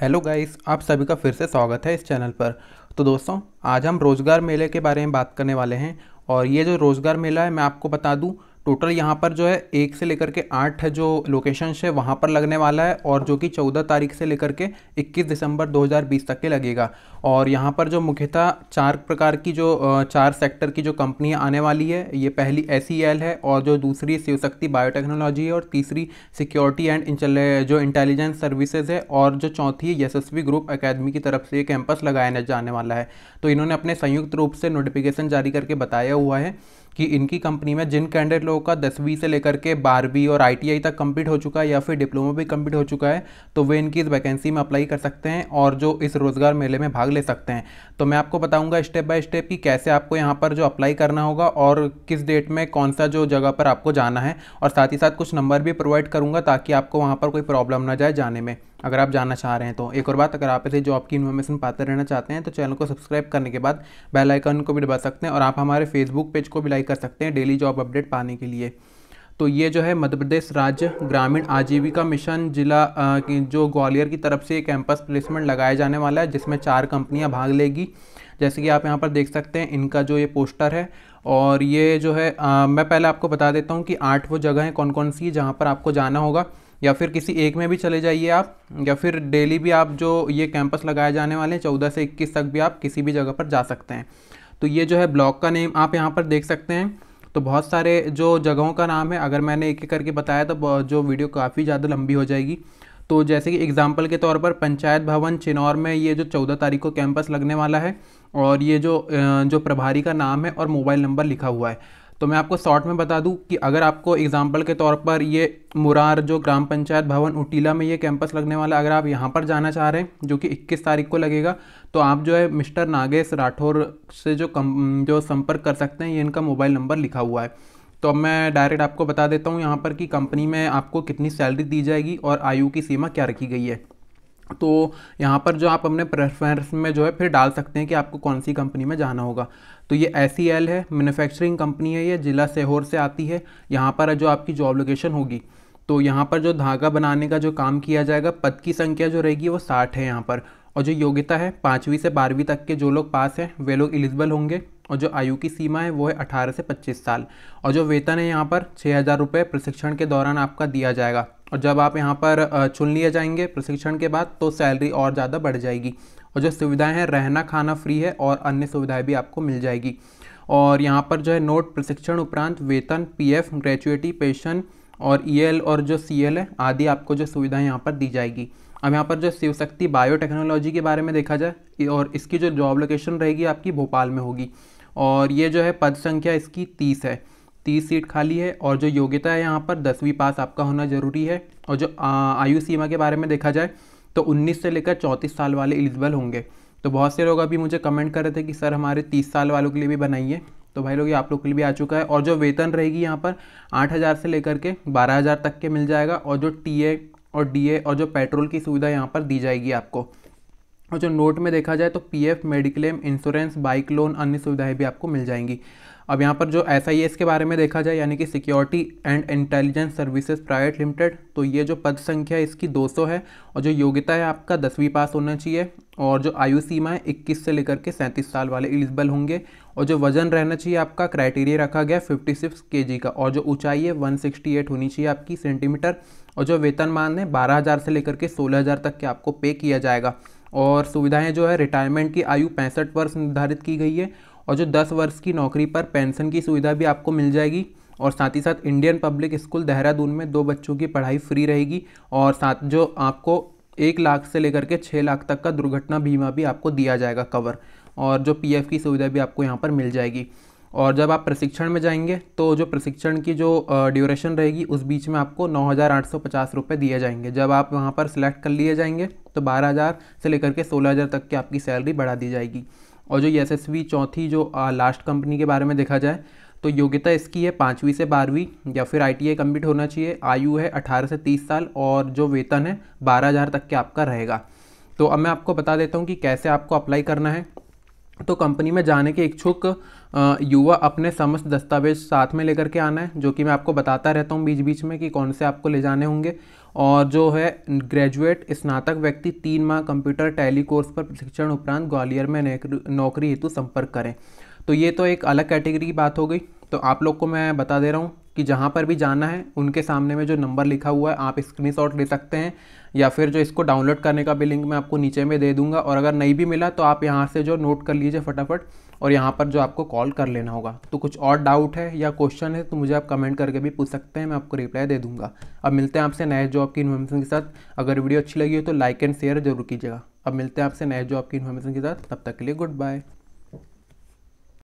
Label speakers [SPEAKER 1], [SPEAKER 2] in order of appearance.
[SPEAKER 1] hello guys आप सभी का फिर से स्वागत है इस चैनल पर तो दोस्तों आज हम रोज़गार मेले के बारे में बात करने वाले हैं और ये जो रोज़गार मेला है मैं आपको बता दूं टोटल यहाँ पर जो है एक से लेकर के आठ जो लोकेशंस है वहाँ पर लगने वाला है और जो कि चौदह तारीख से लेकर के इक्कीस दिसंबर 2020 तक के लगेगा और यहाँ पर जो मुख्यतः चार प्रकार की जो चार सेक्टर की जो कंपनियाँ आने वाली है ये पहली एस e है और जो दूसरी शिवशक्ति बायोटेक्नोलॉजी है और तीसरी सिक्योरिटी एंड जो इंटेलिजेंस सर्विसेज है और जो चौथी यशस्वी ग्रुप अकेदमी की तरफ से ये कैंपस लगाया जाने वाला है तो इन्होंने अपने संयुक्त रूप से नोटिफिकेशन जारी करके बताया हुआ है कि इनकी कंपनी में जिन कैंडिडेट लोगों का दसवीं से लेकर के बारहवीं और आईटीआई तक कंप्लीट हो चुका है या फिर डिप्लोमा भी कंप्लीट हो चुका है तो वे इनकी इस वैकेंसी में अप्लाई कर सकते हैं और जो इस रोज़गार मेले में भाग ले सकते हैं तो मैं आपको बताऊँगा स्टेप बाय स्टेप कि कैसे आपको यहाँ पर जो अप्लाई करना होगा और किस डेट में कौन सा जो जगह पर आपको जाना है और साथ ही साथ कुछ नंबर भी प्रोवाइड करूँगा ताकि आपको वहाँ पर कोई प्रॉब्लम ना जाए जाने में अगर आप जानना चाह रहे हैं तो एक और बात अगर आप ऐसे जॉब की इन्फॉर्मेशन पाते रहना चाहते हैं तो चैनल को सब्सक्राइब करने के बाद बेल आइकन को भी दबा सकते हैं और आप हमारे फेसबुक पेज को भी लाइक कर सकते हैं डेली जॉब अपडेट पाने के लिए तो ये जो है मध्य प्रदेश राज्य ग्रामीण आजीविका मिशन जिला जो ग्वालियर की तरफ से कैंपस प्लेसमेंट लगाया जाने वाला है जिसमें चार कंपनियाँ भाग लेगी जैसे कि आप यहाँ पर देख सकते हैं इनका जो ये पोस्टर है और ये जो है आ, मैं पहले आपको बता देता हूँ कि आठ वो जगह हैं कौन कौन सी जहाँ पर आपको जाना होगा या फिर किसी एक में भी चले जाइए आप या फिर डेली भी आप जो ये कैंपस लगाए जाने वाले हैं चौदह से इक्कीस तक भी आप किसी भी जगह पर जा सकते हैं तो ये जो है ब्लॉक का नेम आप यहाँ पर देख सकते हैं तो बहुत सारे जो जगहों का नाम है अगर मैंने एक एक करके बताया तो जो वीडियो काफ़ी ज़्यादा लंबी हो जाएगी तो जैसे कि एग्ज़ाम्पल के तौर पर पंचायत भवन चिनौर में ये जो चौदह तारीख को कैंपस लगने वाला है और ये जो जो प्रभारी का नाम है और मोबाइल नंबर लिखा हुआ है तो मैं आपको शॉर्ट में बता दूं कि अगर आपको एग्जाम्पल के तौर पर ये मुरार जो ग्राम पंचायत भवन उटीला में ये कैंपस लगने वाला अगर आप यहाँ पर जाना चाह रहे हैं जो कि 21 तारीख को लगेगा तो आप जो है मिस्टर नागेश राठौर से जो कम जो संपर्क कर सकते हैं ये इनका मोबाइल नंबर लिखा हुआ है तो अब मैं डायरेक्ट आपको बता देता हूँ यहाँ पर कि कंपनी में आपको कितनी सैलरी दी जाएगी और आयु की सीमा क्या रखी गई है तो यहाँ पर जो आप अपने प्रेफरेंस में जो है फिर डाल सकते हैं कि आपको कौन सी कंपनी में जाना होगा तो ये एस e है मैन्युफैक्चरिंग कंपनी है ये ज़िला सेहोर से आती है यहाँ पर जो आपकी जॉब लोकेशन होगी तो यहाँ पर जो धागा बनाने का जो काम किया जाएगा पद की संख्या जो रहेगी वो साठ है यहाँ पर और जो योग्यता है पाँचवीं से बारहवीं तक के जो लोग पास हैं वे लोग एलिजिबल होंगे और जो आयु की सीमा है वो है अठारह से पच्चीस साल और जो वेतन है यहाँ पर छः हज़ार रुपये प्रशिक्षण के दौरान आपका दिया जाएगा और जब आप यहाँ पर चुन लिए जाएंगे प्रशिक्षण के बाद तो सैलरी और ज़्यादा बढ़ जाएगी और जो सुविधाएं हैं रहना खाना फ्री है और अन्य सुविधाएं भी आपको मिल जाएगी और यहाँ पर जो है नोट प्रशिक्षण उपरांत वेतन पीएफ ग्रेचुएटी पेंशन और ई e और जो सी है आदि आपको जो सुविधाएँ यहाँ पर दी जाएगी अब यहाँ पर जो शिव शक्ति बायोटेक्नोलॉजी के बारे में देखा जाए और इसकी जो जॉब लोकेशन रहेगी आपकी भोपाल में होगी और ये जो है पद संख्या इसकी तीस है तीस सीट खाली है और जो योग्यता है यहाँ पर दसवीं पास आपका होना ज़रूरी है और जो आयु सीमा के बारे में देखा जाए तो 19 से लेकर 34 साल वाले एलिजिबल होंगे तो बहुत से लोग अभी मुझे कमेंट कर रहे थे कि सर हमारे 30 साल वालों के लिए भी बनाइए तो भाई लोग ये आप लोग के लिए भी आ चुका है और जो वेतन रहेगी यहाँ पर आठ हज़ार से लेकर के बारह हज़ार तक के मिल जाएगा और जो टीए और डीए और जो पेट्रोल की सुविधा यहाँ पर दी जाएगी आपको और जो नोट में देखा जाए तो PF mediclaim insurance bike loan अन्य सुविधाएं भी आपको मिल जाएंगी अब यहाँ पर जो एस आई एस के बारे में देखा जाए यानी कि security and intelligence services private limited तो ये जो पद संख्या इसकी 200 है और जो योग्यता है आपका दसवीं पास होना चाहिए और जो आयु सीमा है इक्कीस से लेकर के सैंतीस साल वाले एलिजिबल होंगे और जो वजन रहना चाहिए आपका क्राइटेरिया रखा गया फिफ्टी सिक्स के जी का और जो ऊंचाई है वन सिक्सटी एट होनी चाहिए आपकी सेंटीमीटर और जो वेतनमान है बारह हज़ार से लेकर के सोलह हज़ार तक के आपको पे किया जाएगा और सुविधाएं जो है रिटायरमेंट की आयु पैंसठ वर्ष निर्धारित की गई है और जो दस वर्ष की नौकरी पर पेंशन की सुविधा भी आपको मिल जाएगी और साथ ही साथ इंडियन पब्लिक स्कूल देहरादून में दो बच्चों की पढ़ाई फ्री रहेगी और साथ जो आपको एक लाख से लेकर के छः लाख तक का दुर्घटना बीमा भी आपको दिया जाएगा कवर और जो पीएफ की सुविधा भी आपको यहाँ पर मिल जाएगी और जब आप प्रशिक्षण में जाएंगे तो जो प्रशिक्षण की जो ड्यूरेशन रहेगी उस बीच में आपको नौ हज़ार आठ सौ पचास रुपये दिए जाएंगे जब आप वहाँ पर सिलेक्ट कर लिए जाएंगे तो बारह हज़ार से लेकर के सोलह हज़ार तक की आपकी सैलरी बढ़ा दी जाएगी और जो यशस्वी चौथी जो लास्ट कंपनी के बारे में देखा जाए तो योग्यता इसकी है पाँचवीं से बारहवीं या फिर आई टी कंप्लीट होना चाहिए आयु है अठारह से तीस साल और जो वेतन है बारह हज़ार तक के आपका रहेगा तो अब मैं आपको बता देता हूँ कि कैसे आपको अप्लाई करना है तो कंपनी में जाने के इच्छुक युवा अपने समस्त दस्तावेज साथ में लेकर के आना है जो कि मैं आपको बताता रहता हूँ बीच बीच में कि कौन से आपको ले जाने होंगे और जो है ग्रेजुएट स्नातक व्यक्ति तीन माह कंप्यूटर टैली कोर्स पर प्रशिक्षण उपरांत ग्वालियर में नौकरी हेतु संपर्क करें तो ये तो एक अलग कैटेगरी की बात हो गई तो आप लोग को मैं बता दे रहा हूँ कि जहाँ पर भी जाना है उनके सामने में जो नंबर लिखा हुआ है आप स्क्रीनशॉट ले सकते हैं या फिर जो इसको डाउनलोड करने का भी लिंक मैं आपको नीचे में दे दूंगा और अगर नहीं भी मिला तो आप यहाँ से जो नोट कर लीजिए फटाफट और यहाँ पर जो आपको कॉल कर लेना होगा तो कुछ और डाउट है या क्वेश्चन है तो मुझे आप कमेंट करके भी पूछ सकते हैं मैं आपको रिप्लाई दे दूँगा अब मिलते हैं आपसे नए जॉब की इन्फॉर्मेशन के साथ अगर वीडियो अच्छी लगी हो तो लाइक एंड शेयर जरूर कीजिएगा अब मिलते हैं आपसे नए जॉब की इन्फॉर्मेशन के साथ तब तक के लिए गुड बाय